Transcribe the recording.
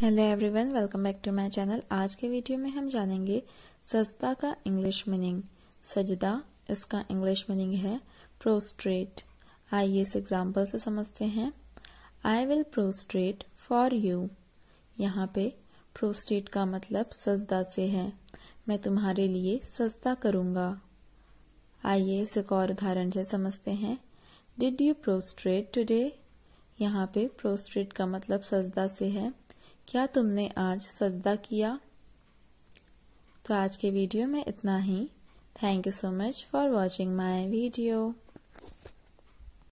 hello everyone welcome back to my channel आज के video में हम जानेंगे सजदा का इंग्लिश मीनिंग सजदा इसका इंग्लिश मीनिंग है प्रोस्ट्रेट आइए इस एग्जांपल से समझते हैं I will prostrate for you यहाँ पे प्रोस्ट्रेट का मतलब सजदा से है मैं तुम्हारे लिए सजदा करूँगा आइए इस एक और उदाहरण से समझते हैं डिड यू प्रोस्ट्रेट टूडे यहाँ पे प्रोस्ट्रेट का मतलब सजदा से है क्या तुमने आज सजदा किया तो आज के वीडियो में इतना ही thank you so much for watching my video